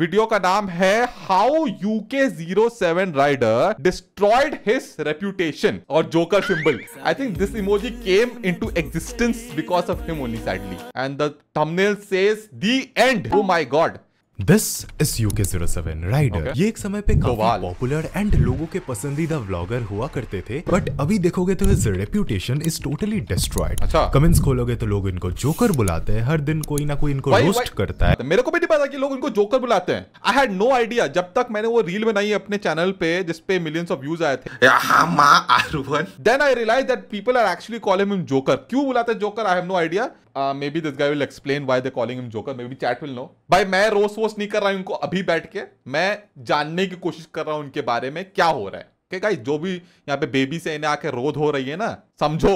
Video का नाम है how UK zero seven rider destroyed his reputation और joker symbol I think this emoji came into existence because of him only sadly and the thumbnail says the end oh god this is UK zero seven rider ये एक समय पे काफी popular and लोगों के पसंदीदा vlogger हुआ करते थे बट अभी देखोगे तो his reputation is totally destroyed comments खोलोगे तो लोग इनको जोकर बुलाते हैं हर दिन कोई ना कोई इनको वाई, रोस्ट वाई। करता है तो मेरे को भी नहीं पता कि लोग इनको जोकर बुलाते हैं आई हैड नो आइडिया जब तक मैंने वो रील बनाई अपने चैनल पे जिसपे मिलियंस ऑफ व्यूज आए थे then I realize that people are actually calling him joker क्यों बुलाते हैं joker I have no idea maybe this guy will explain why the calling him joker maybe chat will know भाई मैं रोस वोस नहीं कर रहा हूँ इनको अभी बैठ के मैं जानने की कोशिश कर रहा हूँ उनके बारे में क्या हो रहा है ठीक है जो भी यहाँ पे बेबी से इन्हें आके रोध हो रही है ना समझो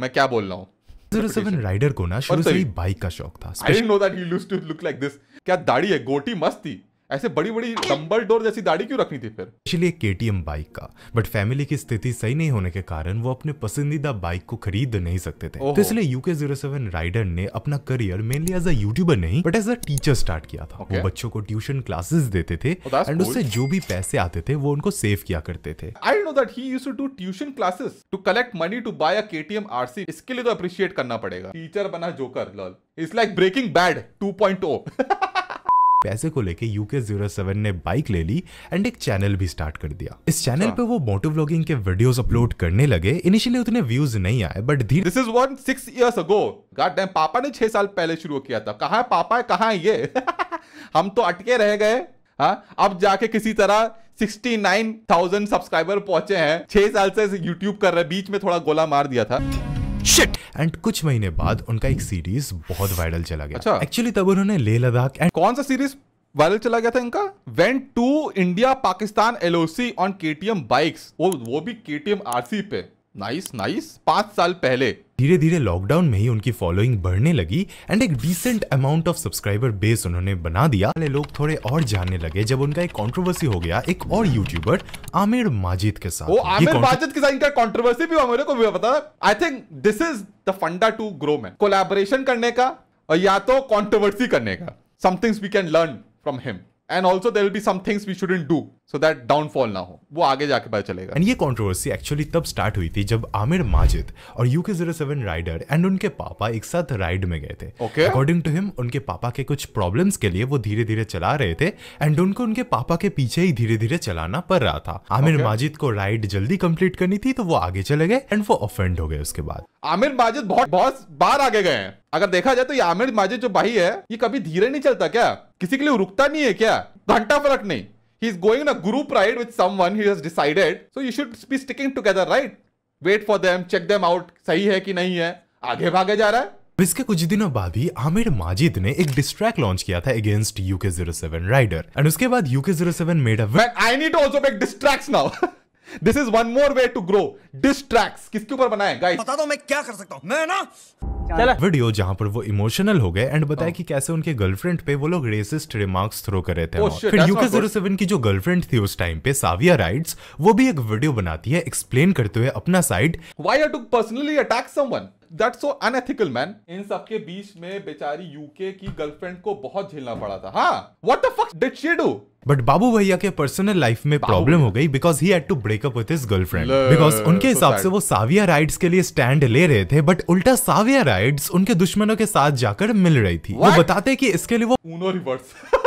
मैं क्या बोल रहा हूँ राइडर को ना शुरू से ही बाइक का शौक था I don't know that he look like this क्या दाढ़ी है गोटी मस्त थी ऐसे बड़ी बड़ी डम्बल डोर जैसी दाढ़ी क्यों रखनी थी फिर इसलिए के बाइक का बट फैमिली की स्थिति सही नहीं होने के कारण वो अपने पसंदीदा बाइक को खरीद नहीं सकते थे तो इसलिए यूके जीरो सेवन राइडर ने अपना career mainly as a YouTuber नहीं but as a teacher start किया था okay. वो बच्चों को ट्यूशन क्लासेस देते थे एंड oh, उससे जो भी पैसे आते थे वो उनको सेव किया करते थे I know that he used to do tuition classes to collect money to buy a KTM RC इसके लिए तो अप्रिशिएट करना पड़ेगा टीचर बना joker lol it's like breaking bad 2.0 पैसे को लेके यूके जीरो सेवन ने बाइक ले ली एंड एक चैनल भी स्टार्ट कर दिया इस चैनल हाँ। पे वो मोटो ब्लॉगिंग के वीडियोस अपलोड करने लगे इनिशियली उतने व्यूज नहीं आए बट धीरे this is one six years ago god damn पापा ने छह साल पहले शुरू किया था कहा है पापा है कहा है ये हम तो अटके रह गए हाँ अब जाके किसी तरह 69,000 सब्सक्राइबर पहुंचे हैं छह साल से यूट्यूब कर रहे बीच में थोड़ा गोला मार दिया था शिट एंड कुछ महीने बाद उनका एक सीरीज बहुत वायरल चला गया अच्छा एक्चुअली तब उन्होंने ले लद्दाख एंड कौन सा सीरीज वायरल चला गया था इनका went to India Pakistan LOC on KTM bikes वो वो भी केटीएम आरसी पे नाइस नाइस पांच साल पहले धीरे धीरे लॉकडाउन में ही उनकी फॉलोइंग बढ़ने लगी एंड एक decent amount of subscriber base उन्होंने बना दिया पहले लोग थोड़े और जानने लगे जब उनका एक कंट्रोवर्सी हो गया एक और यूट्यूबर आमिर माजिद के साथ ओ, आमिर माजिद के साथ इनका कंट्रोवर्सी भी मेरे को भी पता I think this is the funda to grow man collaboration करने का और या तो कॉन्ट्रोवर्सी करने का somethings we can learn from him and also there will be somethings we shouldn't do so that downfall ना हो वो आगे जाके पता चलेगा एंड ये कॉन्ट्रोवर्सी एक्चुअली तब स्टार्ट हुई थी जब आमिर माजिद और UK zero seven rider and उनके पापा एक साथ राइड में गए थे अकॉर्डिंग टू हिम उनके पापा के कुछ प्रॉब्लम्स के लिए वो धीरे धीरे चला रहे थे एंड उनको उनके पापा के पीछे ही धीरे धीरे चलाना पड़ रहा था आमिर okay. माजिद को राइड जल्दी कंप्लीट करनी थी तो वो आगे चले गए एंड वो ऑफेंड हो गए उसके बाद आमिर माजिद बहुत बहुत बार आगे गए हैं अगर देखा जाए तो ये आमिर माजिद जो भाई है ये कभी धीरे नहीं चलता क्या किसी के लिए रुकता नहीं है क्या घंटा फर्क नहीं He's going on a group ride with someone he has decided. So you should be sticking together, right? Wait for them, check them out. sahi hai ki nahi hai aage bhage ja raha hai इसके कुछ दिनों बाद ही आमिर माजिद ने एक diss track launch किया था against UK zero seven rider and उसके बाद UK zero seven made I need also make diss track now this is one more way to grow diss track किसके ऊपर बनाए गाइस बता दो मैं क्या कर सकता हूं मैं ना चला वीडियो जहाँ पर वो इमोशनल हो गए एंड बताया हाँ। कि कैसे उनके गर्लफ्रेंड पे वो लोग रेसिस्ट रिमार्क्स थ्रो कर रहे थे oh, फिर यूके जीरो सेवन की जो गर्लफ्रेंड थी उस टाइम पे साविया राइट्स वो भी एक वीडियो बनाती है एक्सप्लेन करते हुए अपना side why are to personally attack someone That's so unethical, man. इन सबके बीच में बेचारी यूके की गर्लफ्रेंड को बहुत झेलना पड़ा था हाँ what the fuck did she do but Babu भैया के पर्सनल लाइफ में प्रॉब्लम हो गई because he had to break up with his girlfriend because उनके हिसाब से वो साविया राइड्स के लिए स्टैंड ले रहे थे बट उल्टा साविया गाइड्स उनके दुश्मनों के साथ जाकर मिल रही थी What? वो बताते हैं कि इसके लिए वो Uno reverse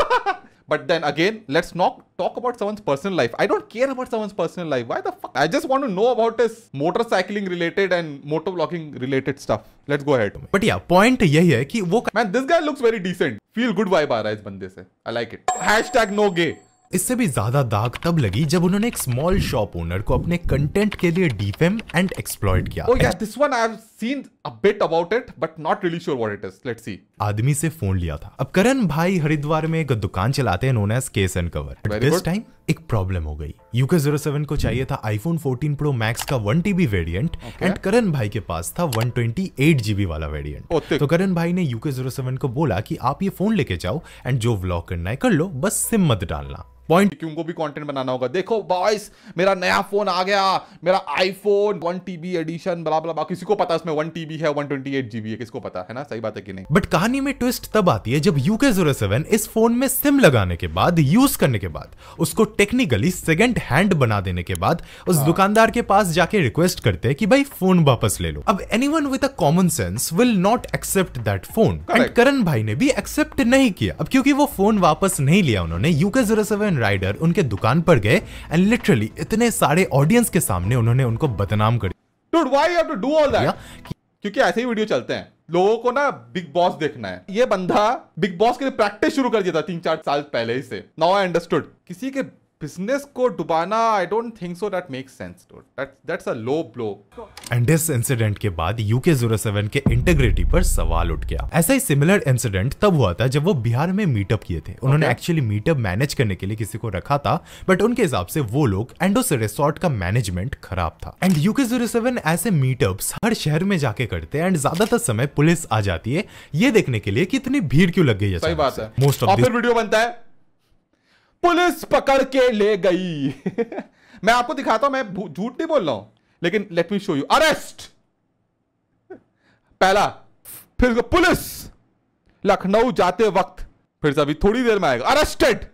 But then again, let's not talk about someone's personal life. I don't care about someone's personal life. Why the fuck? I just want to know about his motorcycling related and motor vlogging related stuff. Let's go ahead. But yeah, point यही है कि वो Man, this guy looks very decent. Feel good vibe आ रहा है इस बंदे से. I like it. Hashtag no gay. इससे भी ज्यादा दाग तब लगी जब उन्होंने एक स्मॉल शॉप ओनर को अपने कंटेंट के लिए डीफेम एंड एक्सप्लॉइट किया oh, yeah, seen a bit about it, but not really sure what it is. Let's see. आदमी से फोन लिया था अब करण भाई हरिद्वार में एक दुकान चलाते हैं known as case and cover this time एक प्रॉब्लम हो गई यूके जीरो सेवन को चाहिए था आईफोन 14 प्रो मैक्स का one TB variant and Karan भाई के पास था वन ट्वेंटी एट जीबी वाला वेरियंट oh, तो करण भाई ने यूके जीरो सेवन को बोला की आप ये फोन लेके जाओ एंड जो ब्लॉक करना है कर लो बस सिम मत डालना पॉइंट उनको भी कंटेंट बनाना होगा देखो बॉयस मेरा नया फोन आ गया मेरा आईफोन वन टीबी एडिशन बला बला किसी को पता उसमें वन टीबी है वन ट्वेंटी एट जीबी है किसको पता है ना सही बात है कि नहीं बट कहानी में ट्विस्ट तब आती है जब यूके जीरो सेवन इस फोन में सिम लगाने के बाद यूज करने के बाद उसको टेक्निकली सेकेंड हैंड बना देने के बाद उस हाँ। दुकानदार के पास जाके रिक्वेस्ट करते हैं कि भाई फोन वापस ले लो अब any one with common sense will not accept that phone and Karan भाई ने भी एक्सेप्ट नहीं किया अब क्योंकि वो फोन वापस नहीं लिया उन्होंने यूके जीरो सेवन राइडर उनके दुकान पर गए एंड लिटरली इतने सारे ऑडियंस के सामने उन्होंने उनको बदनाम कर दिया क्योंकि ऐसे ही वीडियो चलते हैं लोगों को ना बिग बॉस देखना है ये बंदा बिग बॉस के लिए प्रैक्टिस शुरू कर दिया था तीन चार साल पहले ही से नाउ आई अंडरस्टूड किसी के बिजनेस को डुबाना I don't think so that makes sense to that that's a low blow and इस इंसिडेंट के बाद यूके 07 के इंटीग्रिटी पर सवाल उठ गया ऐसा ही सिमिलर इंसिडेंट तब हुआ था जब वो बिहार में मीटअप किए थे उन्होंने एक्चुअली मीटअप मैनेज करने के लिए किसी को रखा था बट उनके हिसाब से वो लोग एंड उस रिसोर्ट का मैनेजमेंट खराब था एंड यूके 07 ऐसे मीटअप्स हर शहर में जाके करते हैं एंड ज्यादातर समय पुलिस आ जाती है ये देखने के लिए कि इतनी भीड़ क्यों लग गई है सही बात है मोस्ट ऑफ वीडियो बनता है पुलिस पकड़ के ले गई मैं आपको दिखाता हूं मैं झूठ नहीं बोल रहा हूं लेकिन let me show you arrest पहला फिर पुलिस लखनऊ जाते वक्त फिर से अभी थोड़ी देर में आएगा अरेस्टेड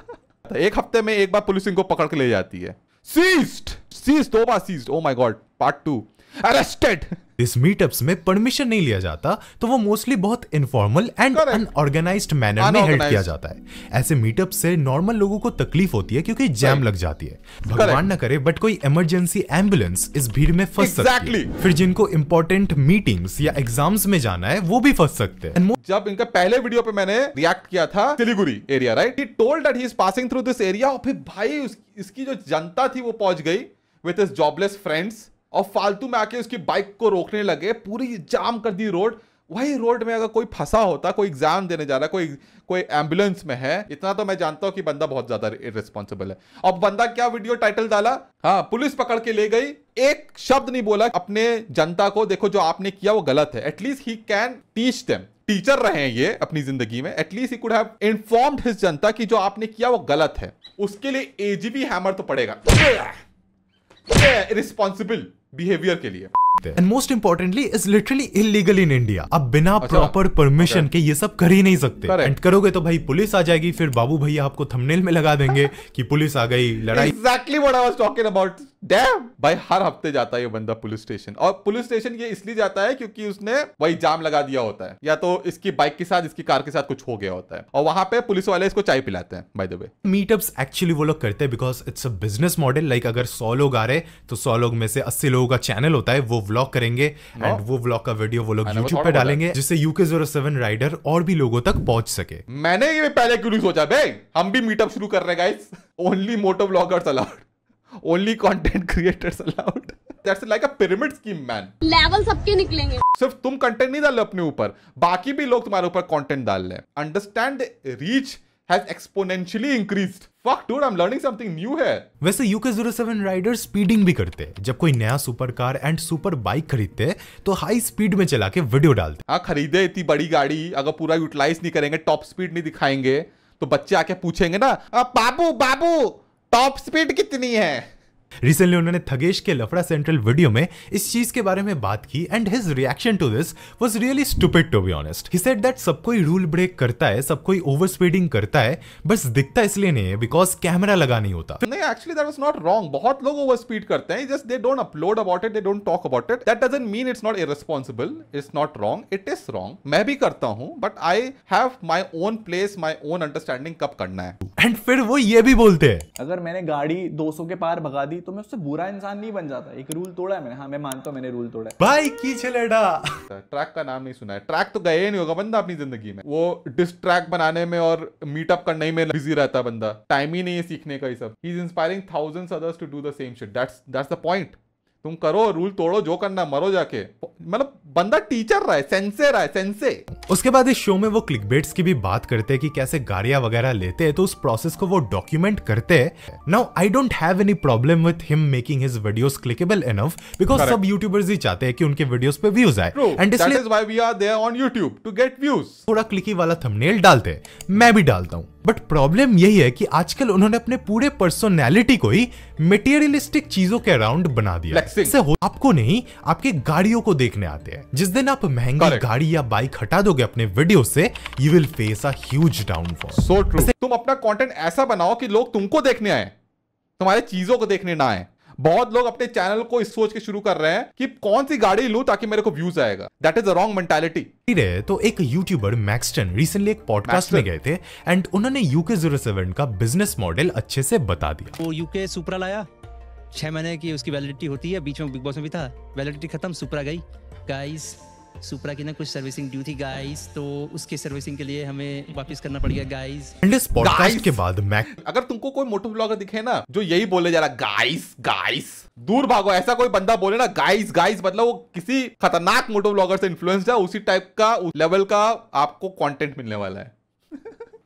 एक हफ्ते में एक बार पुलिस इनको पकड़ के ले जाती है सीज्ड सीज दो बार seized oh my god part two arrested इस मीटअप्स में परमिशन नहीं लिया जाता तो वो मोस्टली बहुत इनफॉर्मल एंड अनऑर्गेनाइज्ड मैनर में हेल्ड किया जाता है ऐसे मीटअप से नॉर्मल लोगों को तकलीफ होती है क्योंकि जैम लग जाती है भगवान ना करे बट कोई इमरजेंसी एम्बुलेंस इस भीड़ में फंस exactly. सकती है फिर जिनको इम्पोर्टेंट मीटिंग्स या एग्जाम्स में जाना है वो भी फंस सकते हैं जब इनका पहले वीडियो पे मैंने रिएक्ट किया था Siliguri area right he told that he is passing through this area और फिर भाई इसकी जो जनता थी वो पहुंच गई विथ हिज जॉबलेस फ्रेंड्स और फालतू में आके उसकी बाइक को रोकने लगे पूरी जाम कर दी रोड वही रोड में अगर कोई फंसा होता कोई एग्जाम देने जा रहा है कोई कोई एम्बुलेंस में है इतना तो मैं जानता हूं कि बंदा बहुत ज्यादा रिस्पॉन्सिबल है अब बंदा क्या वीडियो टाइटल डाला हाँ पुलिस पकड़ के ले गई एक शब्द नहीं बोला अपने जनता को देखो जो आपने किया वो गलत है at least he can teach them teacher रहे हैं ये अपनी जिंदगी में at least he could have informed his जनता कि जो आपने किया वो गलत है उसके लिए एजीबी हैमर तो पड़ेगा रिस्पॉन्सिबल बिहेवियर के लिए and most importantly is literally illegal in India आप बिना प्रॉपर अच्छा। Permission okay. के ये सब कर ही नहीं सकते एंड करोगे तो भाई पुलिस आ जाएगी फिर बाबू भैया आपको थंबनेल में लगा देंगे कि पुलिस आ गई लड़ाई exactly what I was talking about damn भाई हर हफ्ते जाता है ये बंदा पुलिस स्टेशन और पुलिस स्टेशन ये इसलिए जाता है क्योंकि उसने वही जाम लगा दिया होता है या तो इसकी बाइक के साथ इसकी कार के साथ कुछ हो गया होता है और वहां पे पुलिस वाले इसको चाय पिलाते हैं by the way meetups actually वो लोग करते हैं because it's a business model like अगर सौ लोग आ रहे तो सौ लोग में से अस्सी लोगों का चैनल होता है वो व्लॉग करेंगे एंड वो व्लॉग का वीडियो वो लोग यूट्यूब पे डालेंगे जिससे यूके जीरो सेवन राइडर और भी लोगों तक पहुंच सके मैंने ये पहले क्यों नहीं सोचा भाई हम भी मीटअप शुरू कर रहे guys only moto bloggers allowed only content creators allowed That's like a pyramid scheme, man. Level सबके निकलेंगे सिर्फ तुम content नहीं डाल अपने ऊपर बाकी भी लोग तुम्हारे ऊपर content डाल रहे Understand the reach has exponentially increased. Fuck dude, I'm learning something new है. वैसे UK07 riders speeding भी करते हैं जब कोई नया super car and super bike खरीदते हैं तो high speed में चला के video डालते हाँ खरीदे इतनी बड़ी गाड़ी अगर पूरा utilize नहीं करेंगे top speed नहीं दिखाएंगे तो बच्चे आके पूछेंगे ना बाबू बाबू टॉप स्पीड कितनी है रिसेंटली उन्होंने थगेश के लफड़ा सेंट्रल वीडियो में इस चीज के बारे में बात की and his reaction to this was really stupid to be honest he said that सब कोई रूल ब्रेक करता है सब कोई ओवर स्पीडिंग करता है बस दिखता इसलिए नहीं है बिकॉज कैमरा लगा नहीं होता नहीं actually that was not wrong बहुत लोग ओवर स्पीड करते हैं just they don't upload about it they don't talk about it that doesn't mean it's not irresponsible it's not wrong it is wrong मैं भी करता हूँ but I have my own place my own understanding कब करना है and फिर वो ये भी बोलते हैं अगर मैंने गाड़ी दो के पार भगा दी गई तो मैं उससे बुरा इंसान नहीं बन जाता एक रूल तोड़ा है मैंने हाँ मैं मानता हूँ मैंने रूल तोड़ा है भाई की छेलेडा ट्रैक का नाम नहीं सुना है ट्रैक तो गए नहीं होगा बंदा अपनी जिंदगी में वो डिस ट्रैक बनाने में और मीटअप करने में बिजी रहता बंदा टाइम ही नहीं है सीखने का ही सब he is inspiring thousand others to do the same shit that's that's the point तुम करो रूल तोड़ो जो करना मरो जाके मतलब बंदा टीचर रहा है सेंसे रहा है सेंसे उसके बाद इस शो में वो क्लिकबेट्स की भी बात करते हैं कि कैसे गाड़ियां वगैरह लेते हैं तो उस प्रोसेस को वो डॉक्यूमेंट करते हैं now I don't have any problem with him making his videos clickable enough because सब यूट्यूबर्स ही चाहते हैं कि उनके वीडियोस पे व्यूज आए and why we are there on YouTube to get views थोड़ा क्लिकी वाला थंबनेल डालते हैं मैं भी डालता हूँ बट प्रॉब्लम यही है कि आजकल उन्होंने अपने पूरे पर्सोनैलिटी को ही मेटेरियलिस्टिक चीजों के अराउंड बना दिया इससे हो आपको नहीं आपके गाड़ियों को देखने आते हैं जिस दिन आप महंगी गाड़ी या बाइक हटा दोगे अपने वीडियो से you will face a huge downfall so true तुम अपना कंटेंट ऐसा बनाओ कि लोग तुमको देखने आए तुम्हारे चीजों को देखने ना आए बहुत लोग अपने चैनल को इस सोच के शुरू कर रहे हैं कि कौन सी गाड़ी लू ताकि मेरे को व्यूज आएगा that is a wrong mentality तो एक यूट्यूबर मैक्सटन रिसेंटली एक पॉडकास्ट में गए थे एंड उन्होंने यूके जीरो सेवन का बिजनेस मॉडल अच्छे से बता दिया वो यूके सुपरा लाया छह महीने की उसकी वैलिडिटी होती है बीच में बिग बॉस में भी था वैलिडिटी खत्म सुपरा गई गाइस सुपरा की ना कुछ सर्विसिंग ड्यू थी गाइस तो उसके सर्विसिंग के लिए हमें वापस करना पड़ गया गाइस एंड इस पॉडकास्ट के बाद मैं अगर तुमको कोई मोटो ब्लॉगर दिखे ना जो यही बोले जा रहा गाइस गाइस दूर भागो ऐसा कोई बंदा बोले ना गाइस गाइस मतलब वो किसी खतरनाक मोटो ब्लॉगर से इन्फ्लुएंस है उसी टाइप का लेवल का आपको कॉन्टेंट मिलने वाला है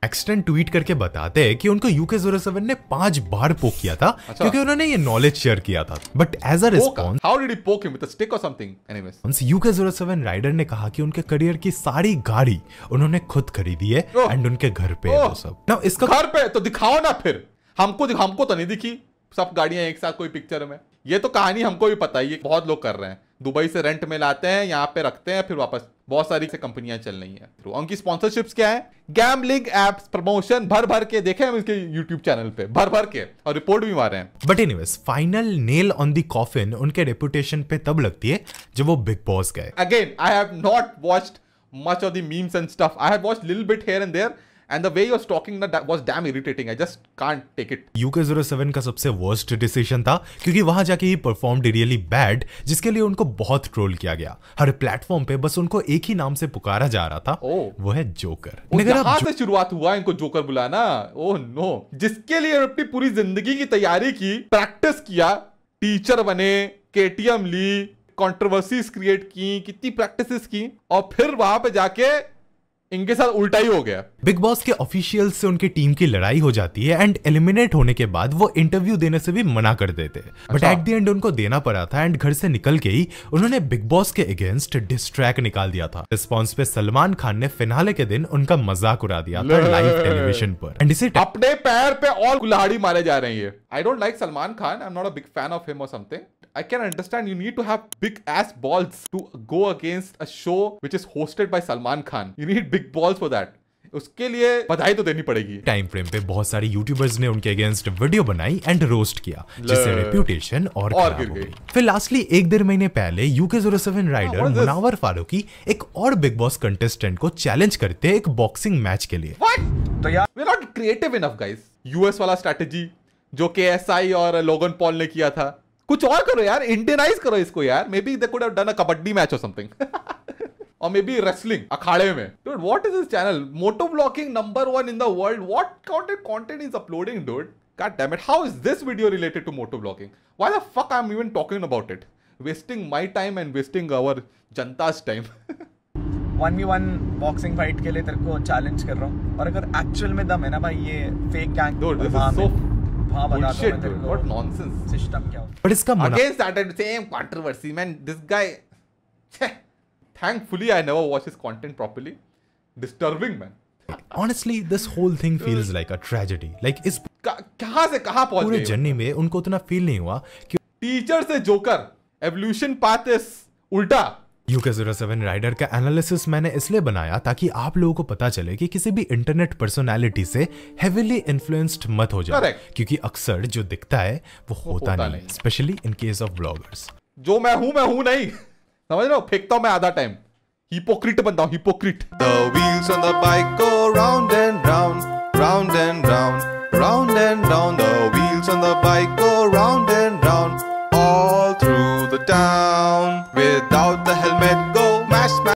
एक्सटेंड ट्वीट करके बताते हैं कि उनको यूके जीरो सेवन ने पांच बार पोक किया था अच्छा। क्योंकि उन्होंने ये नॉलेज शेयर किया था but as a response how did poke him with a stick और something anyways UK zero seven rider ने कहा कि उनके करियर की सारी गाड़ी उन्होंने खुद खरीदी है एंड उनके घर पे है वो सब नाउ इसका घर पे तो दिखाओ ना फिर हमको हमको तो नहीं दिखी सब गाड़ियां एक साथ कोई पिक्चर में ये तो कहानी हमको भी पता है ये बहुत लोग कर रहे हैं दुबई से रेंट में लाते हैं यहाँ पे रखते हैं फिर वापस बहुत सारी से कंपनियां चल रही हैं थ्रू उनकी स्पॉन्सरशिप्स क्या है गैमलिंग एप्स प्रमोशन भर भर के देखे हम इसके यूट्यूब चैनल पे भर भर के और रिपोर्ट भी मारे हैं but anyways final nail on the coffin उनके रेपुटेशन पे तब लगती है जब वो बिग बॉस गए again I have not watched much of the memes and stuff I have watched little bit here and there and the way you're talking was damn irritating I just can't take it UK zero seven का सबसे worst decision था क्योंकि वहां जाके ही perform really bad जिसके लिए उनको बहुत ट्रोल किया गया हर प्लेटफॉर्म पे बस उनको एक ही नाम से पुकारा जा रहा था oh. वो है जोकर जहां से शुरुआत हुआ इनको जोकर बुलाना ओह नो जिसके लिए अपनी पूरी जिंदगी की तैयारी की प्रैक्टिस किया टीचर बने केटीएम ली कंट्रोवर्सीज क्रिएट की कितनी प्रैक्टिसेस की और फिर वहां पे जाके इनके साथ उल्टा ही हो गया बिग बॉस के ऑफिशियल से उनकी टीम की लड़ाई हो जाती है एंड एलिमिनेट होने के बाद वो इंटरव्यू देने से भी मना कर देते बट एट द एंड उनको देना पड़ा था एंड घर से निकल के ही उन्होंने बिग बॉस के अगेंस्ट डिस्ट्रैक निकाल दिया था रिस्पॉन्स पे सलमान खान ने फिनाले के दिन उनका मजाक उड़ा दिया था लाइव टेलीविजन पर एंड इसे अपने पैर पे और कुल्हाड़ी मारे जा रही है I don't like Salman Khan I am not a big fan of him और something I can understand you need to have big ass balls to go against a show which is hosted by Salman Khan. You need big big balls for that उसके लिए बधाई तो देनी पड़ेगी time frame पे बहुत सारे YouTubers ने उनके अगेंस्ट वीडियो बनाई एंड रोस्ट किया जिससे रेप्यूटेशन और, और गिर गई फिर लास्टली एक डेढ़ महीने पहले UK zero seven rider Munawar Faruqui एक और बिग बॉस कंटेस्टेंट को चैलेंज करते एक बॉक्सिंग मैच के लिए तो यार not creative enough guys US वाला स्ट्रेटेजी जो के और लोगन पॉल ने किया था कुछ और करो यार इंडियनाइज करो इसको यार maybe they could have done a kabaddi match और something or maybe wrestling akhade mein dude what is this channel moto blocking number one in the world what content content is uploading dude god damn it how is this video related to moto blocking why the fuck i'm even talking about it wasting my time and wasting our जनता's time one v one boxing fight के लिए तेरे को challenge कर रहा हूँ और अगर एक्चुअल में दम है ना भाई ये fake gang Dude, this is so हाँ बता Bullshit, दो dude. What nonsense. सिस्टम क्या हो बट इसका Again started same controversy man. This guy. thankfully I never watched his content properly. Disturbing man. Honestly, this whole thing feels like a tragedy. Like is कहाँ से कहाँ पहुँच पूरे journey में उनको उतना फील नहीं हुआ कि टीचर से जोकर एवोल्यूशन पाथ इस उल्टा UK07 जीरो राइडर का एनालिसिस मैंने इसलिए बनाया ताकि आप लोगों को पता चले कि किसी भी इंटरनेट पर्सनालिटी से हेविली इन्फ्लुएंस्ड मत हो जाए क्योंकि अक्सर जो दिखता है वो होता, वो होता नहीं specially in case of bloggers जो मैं हूं मैं हूं नहीं समझ रहे हो फेंकता हूँ मैं आधा टाइम हिपोक्रिट बनता हूँ hypocrite The wheels on the bike go round and round, round and round, round and round. The wheels on the bike go round and round, all through the town. Without the helmet,